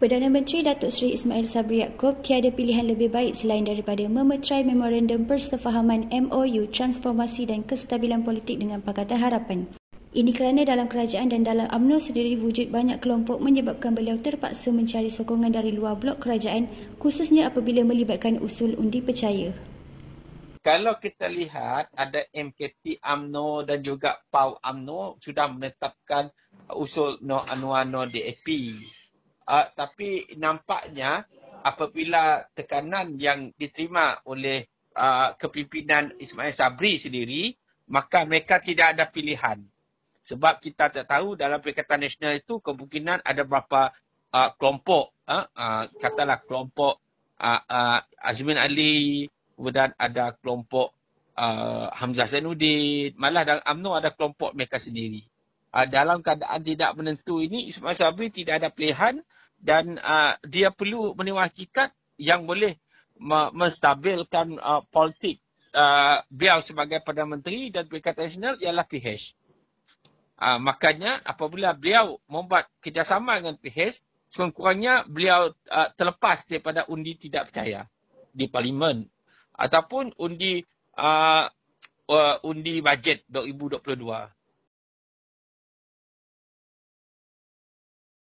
Perdana Menteri Datuk Seri Ismail Sabri Yaakob tiada pilihan lebih baik selain daripada memeterai memorandum persefahaman MOU Transformasi dan Kestabilan Politik dengan Pakatan Harapan. Ini kerana dalam kerajaan dan dalam UMNO sendiri wujud banyak kelompok menyebabkan beliau terpaksa mencari sokongan dari luar blok kerajaan khususnya apabila melibatkan usul undi percaya. Kalau kita lihat ada MKT UMNO dan juga PAU UMNO sudah menetapkan usul no anuano no DAP uh, tapi nampaknya apabila tekanan yang diterima oleh uh, kepimpinan Ismail Sabri sendiri maka mereka tidak ada pilihan sebab kita tak tahu dalam perikatan nasional itu kemungkinan ada beberapa uh, ah, kelompok uh, uh, katalah kelompok uh, uh, Azmin Ali kemudian ada kelompok uh, Hamzah Zainuddin malah dalam UMNO ada kelompok mereka sendiri uh, dalam keadaan tidak menentu ini Ismail Sabri tidak ada pilihan dan uh, dia perlu menerima hakikat yang boleh menstabilkan uh, politik uh, beliau sebagai Perdana Menteri dan Perikatan Nasional ialah PH. Uh, makanya apabila beliau membuat kerjasama dengan PH, sekurang-kurangnya beliau uh, terlepas daripada undi tidak percaya di parlimen ataupun undi uh, uh, undi bajet 2022.